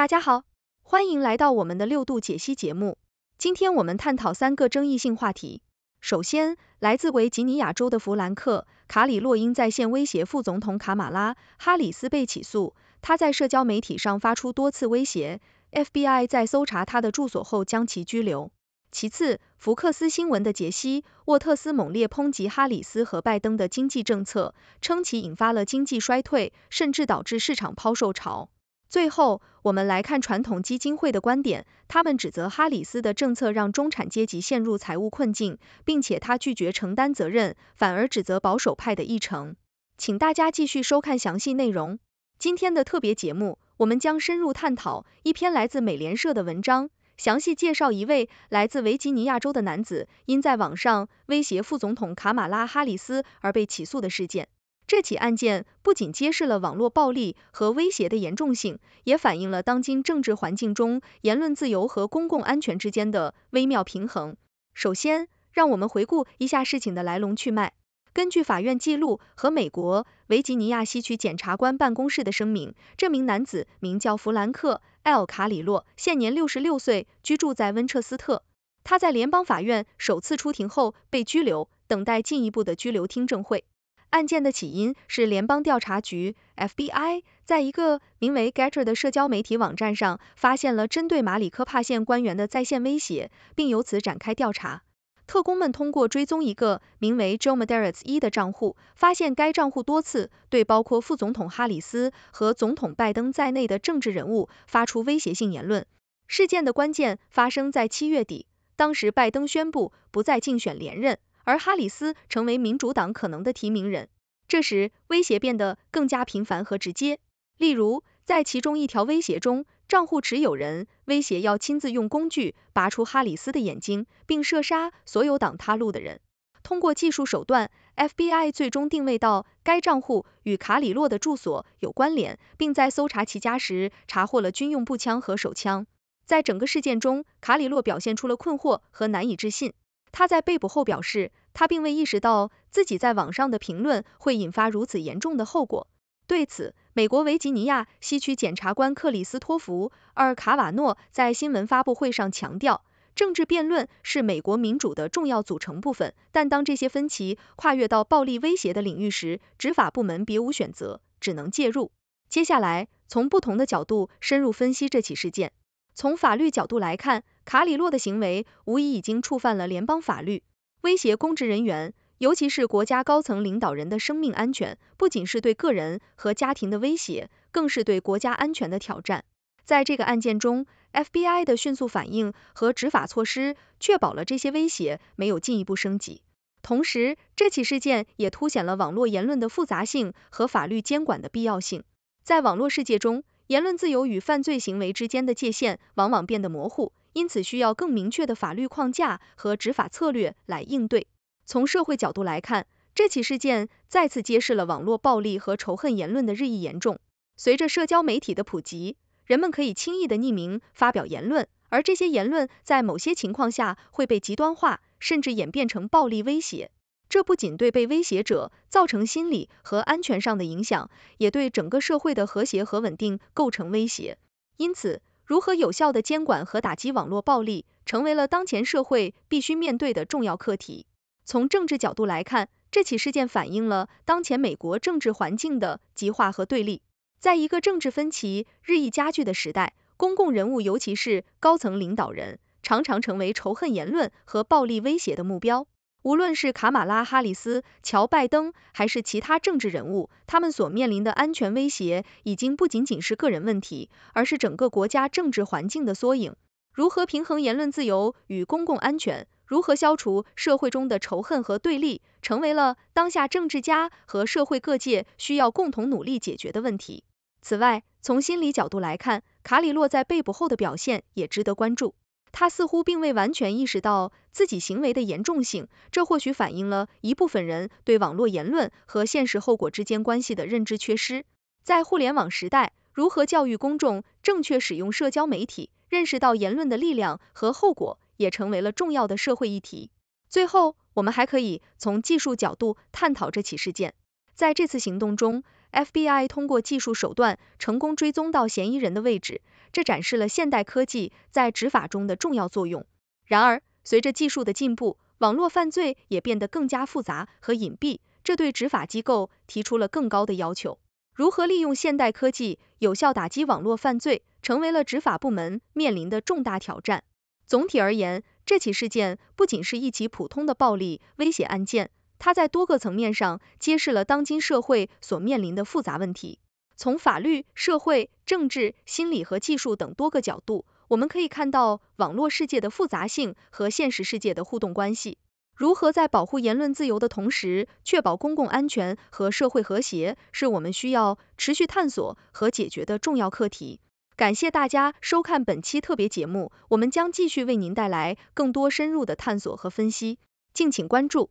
大家好，欢迎来到我们的六度解析节目。今天我们探讨三个争议性话题。首先，来自维吉尼亚州的弗兰克·卡里洛因在线威胁副总统卡马拉·哈里斯被起诉，他在社交媒体上发出多次威胁，FBI 在搜查他的住所后将其拘留。其次，福克斯新闻的杰西·沃特斯猛烈抨击哈里斯和拜登的经济政策，称其引发了经济衰退，甚至导致市场抛售潮。最后，我们来看传统基金会的观点。他们指责哈里斯的政策让中产阶级陷入财务困境，并且他拒绝承担责任，反而指责保守派的议程。请大家继续收看详细内容。今天的特别节目，我们将深入探讨一篇来自美联社的文章，详细介绍一位来自维吉尼亚州的男子因在网上威胁副总统卡马拉·哈里斯而被起诉的事件。这起案件不仅揭示了网络暴力和威胁的严重性，也反映了当今政治环境中言论自由和公共安全之间的微妙平衡。首先，让我们回顾一下事情的来龙去脉。根据法院记录和美国维吉尼亚西区检察官办公室的声明，这名男子名叫弗兰克 ·L· 卡里洛，现年六十六岁，居住在温彻斯特。他在联邦法院首次出庭后被拘留，等待进一步的拘留听证会。案件的起因是联邦调查局 （FBI） 在一个名为 Gettr 的社交媒体网站上发现了针对马里科帕县官员的在线威胁，并由此展开调查。特工们通过追踪一个名为 Joe m a d e r e s 一的账户，发现该账户多次对包括副总统哈里斯和总统拜登在内的政治人物发出威胁性言论。事件的关键发生在七月底，当时拜登宣布不再竞选连任。而哈里斯成为民主党可能的提名人，这时威胁变得更加频繁和直接。例如，在其中一条威胁中，账户持有人威胁要亲自用工具拔出哈里斯的眼睛，并射杀所有挡他路的人。通过技术手段，FBI 最终定位到该账户与卡里洛的住所有关联，并在搜查其家时查获了军用步枪和手枪。在整个事件中，卡里洛表现出了困惑和难以置信。他在被捕后表示。他并未意识到自己在网上的评论会引发如此严重的后果。对此，美国维吉尼亚西区检察官克里斯托弗·尔卡瓦诺在新闻发布会上强调，政治辩论是美国民主的重要组成部分，但当这些分歧跨越到暴力威胁的领域时，执法部门别无选择，只能介入。接下来，从不同的角度深入分析这起事件。从法律角度来看，卡里洛的行为无疑已经触犯了联邦法律。威胁公职人员，尤其是国家高层领导人的生命安全，不仅是对个人和家庭的威胁，更是对国家安全的挑战。在这个案件中，FBI 的迅速反应和执法措施，确保了这些威胁没有进一步升级。同时，这起事件也凸显了网络言论的复杂性和法律监管的必要性。在网络世界中，言论自由与犯罪行为之间的界限往往变得模糊。因此，需要更明确的法律框架和执法策略来应对。从社会角度来看，这起事件再次揭示了网络暴力和仇恨言论的日益严重。随着社交媒体的普及，人们可以轻易的匿名发表言论，而这些言论在某些情况下会被极端化，甚至演变成暴力威胁。这不仅对被威胁者造成心理和安全上的影响，也对整个社会的和谐和稳定构成威胁。因此，如何有效的监管和打击网络暴力，成为了当前社会必须面对的重要课题。从政治角度来看，这起事件反映了当前美国政治环境的极化和对立。在一个政治分歧日益加剧的时代，公共人物，尤其是高层领导人，常常成为仇恨言论和暴力威胁的目标。无论是卡马拉·哈里斯、乔·拜登，还是其他政治人物，他们所面临的安全威胁已经不仅仅是个人问题，而是整个国家政治环境的缩影。如何平衡言论自由与公共安全，如何消除社会中的仇恨和对立，成为了当下政治家和社会各界需要共同努力解决的问题。此外，从心理角度来看，卡里洛在被捕后的表现也值得关注。他似乎并未完全意识到自己行为的严重性，这或许反映了一部分人对网络言论和现实后果之间关系的认知缺失。在互联网时代，如何教育公众正确使用社交媒体，认识到言论的力量和后果，也成为了重要的社会议题。最后，我们还可以从技术角度探讨这起事件。在这次行动中，FBI 通过技术手段成功追踪到嫌疑人的位置，这展示了现代科技在执法中的重要作用。然而，随着技术的进步，网络犯罪也变得更加复杂和隐蔽，这对执法机构提出了更高的要求。如何利用现代科技有效打击网络犯罪，成为了执法部门面临的重大挑战。总体而言，这起事件不仅是一起普通的暴力威胁案件。它在多个层面上揭示了当今社会所面临的复杂问题，从法律、社会、政治、心理和技术等多个角度，我们可以看到网络世界的复杂性和现实世界的互动关系。如何在保护言论自由的同时，确保公共安全和社会和谐，是我们需要持续探索和解决的重要课题。感谢大家收看本期特别节目，我们将继续为您带来更多深入的探索和分析，敬请关注。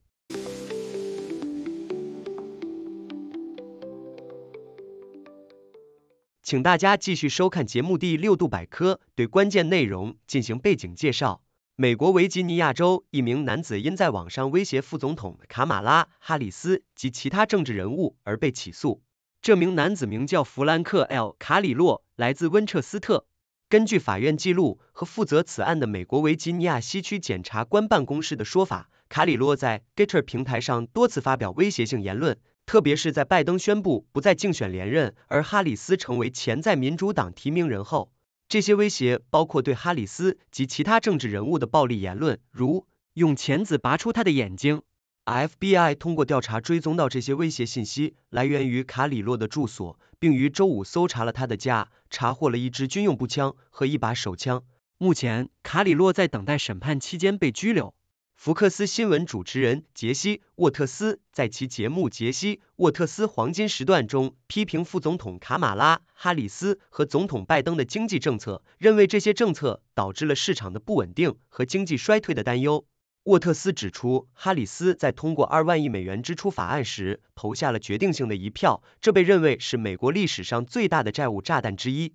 请大家继续收看节目《第六度百科》，对关键内容进行背景介绍。美国维吉尼亚州一名男子因在网上威胁副总统卡马拉·哈里斯及其他政治人物而被起诉。这名男子名叫弗兰克 ·L· 卡里洛，来自温彻斯特。根据法院记录和负责此案的美国维吉尼亚西区检察官办公室的说法，卡里洛在 g i t e r 平台上多次发表威胁性言论。特别是在拜登宣布不再竞选连任，而哈里斯成为潜在民主党提名人后，这些威胁包括对哈里斯及其他政治人物的暴力言论，如用钳子拔出他的眼睛。FBI 通过调查追踪到这些威胁信息来源于卡里洛的住所，并于周五搜查了他的家，查获了一支军用步枪和一把手枪。目前，卡里洛在等待审判期间被拘留。福克斯新闻主持人杰西·沃特斯在其节目《杰西·沃特斯黄金时段》中批评副总统卡马拉·哈里斯和总统拜登的经济政策，认为这些政策导致了市场的不稳定和经济衰退的担忧。沃特斯指出，哈里斯在通过二万亿美元支出法案时投下了决定性的一票，这被认为是美国历史上最大的债务炸弹之一。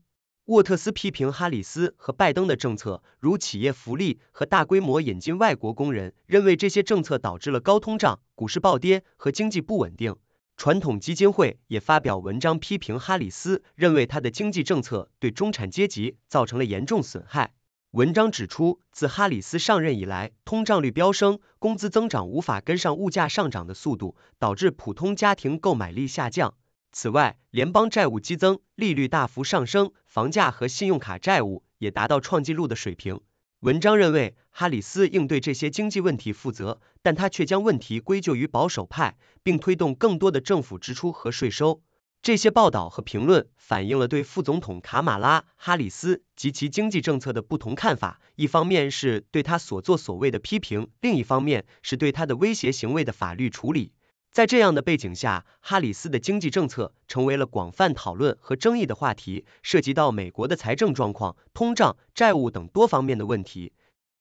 沃特斯批评哈里斯和拜登的政策，如企业福利和大规模引进外国工人，认为这些政策导致了高通胀、股市暴跌和经济不稳定。传统基金会也发表文章批评哈里斯，认为他的经济政策对中产阶级造成了严重损害。文章指出，自哈里斯上任以来，通胀率飙升，工资增长无法跟上物价上涨的速度，导致普通家庭购买力下降。此外，联邦债务激增，利率大幅上升，房价和信用卡债务也达到创纪录的水平。文章认为哈里斯应对这些经济问题负责，但他却将问题归咎于保守派，并推动更多的政府支出和税收。这些报道和评论反映了对副总统卡马拉哈里斯及其经济政策的不同看法，一方面是对他所作所为的批评，另一方面是对他的威胁行为的法律处理。在这样的背景下，哈里斯的经济政策成为了广泛讨论和争议的话题，涉及到美国的财政状况、通胀、债务等多方面的问题。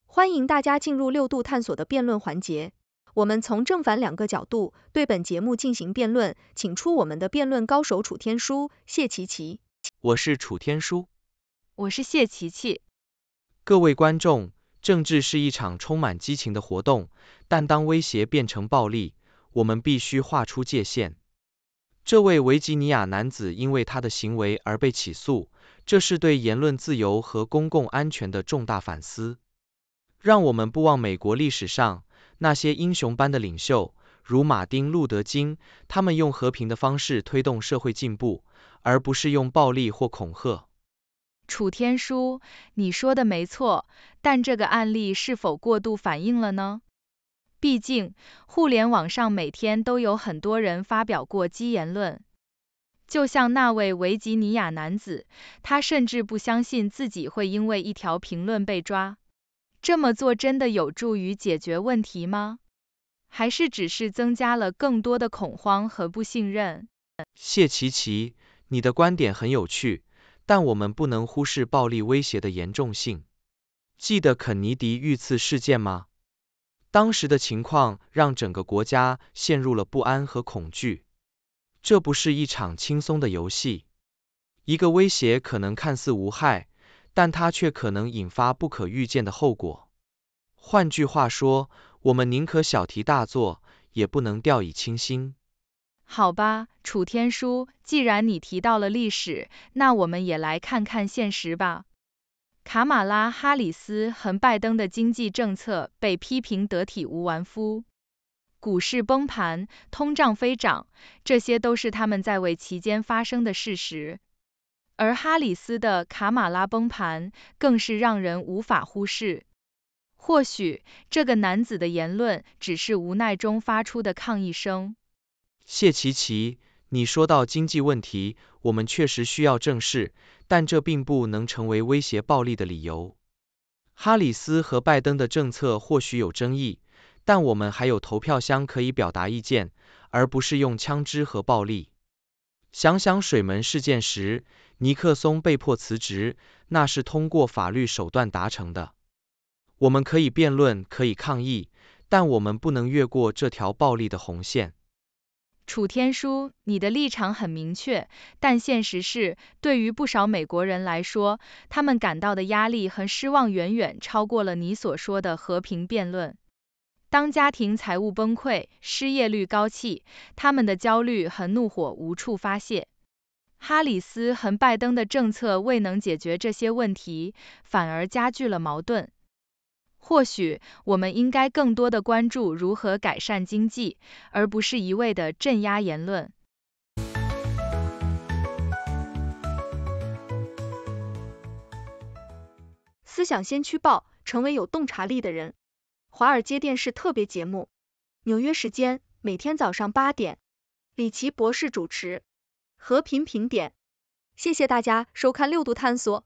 欢迎大家进入六度探索的辩论环节，我们从正反两个角度对本节目进行辩论，请出我们的辩论高手楚天舒、谢琪琪。我是楚天舒。我是谢琪琪。各位观众，政治是一场充满激情的活动，但当威胁变成暴力。我们必须划出界限。这位维吉尼亚男子因为他的行为而被起诉，这是对言论自由和公共安全的重大反思。让我们不忘美国历史上那些英雄般的领袖，如马丁·路德·金，他们用和平的方式推动社会进步，而不是用暴力或恐吓。楚天舒，你说的没错，但这个案例是否过度反应了呢？毕竟，互联网上每天都有很多人发表过激言论。就像那位维吉尼亚男子，他甚至不相信自己会因为一条评论被抓。这么做真的有助于解决问题吗？还是只是增加了更多的恐慌和不信任？谢琪琪，你的观点很有趣，但我们不能忽视暴力威胁的严重性。记得肯尼迪遇刺事件吗？当时的情况让整个国家陷入了不安和恐惧。这不是一场轻松的游戏，一个威胁可能看似无害，但它却可能引发不可预见的后果。换句话说，我们宁可小题大做，也不能掉以轻心。好吧，楚天书，既然你提到了历史，那我们也来看看现实吧。卡马拉·哈里斯和拜登的经济政策被批评得体无完肤，股市崩盘、通胀飞涨，这些都是他们在位期间发生的事实。而哈里斯的“卡马拉崩盘”更是让人无法忽视。或许这个男子的言论只是无奈中发出的抗议声。谢奇奇。你说到经济问题，我们确实需要正视，但这并不能成为威胁暴力的理由。哈里斯和拜登的政策或许有争议，但我们还有投票箱可以表达意见，而不是用枪支和暴力。想想水门事件时，尼克松被迫辞职，那是通过法律手段达成的。我们可以辩论，可以抗议，但我们不能越过这条暴力的红线。楚天舒，你的立场很明确，但现实是，对于不少美国人来说，他们感到的压力和失望远远超过了你所说的和平辩论。当家庭财务崩溃、失业率高企，他们的焦虑和怒火无处发泄。哈里斯和拜登的政策未能解决这些问题，反而加剧了矛盾。或许我们应该更多的关注如何改善经济，而不是一味的镇压言论。思想先驱报，成为有洞察力的人。华尔街电视特别节目，纽约时间每天早上八点，李奇博士主持。和平评点，谢谢大家收看六度探索。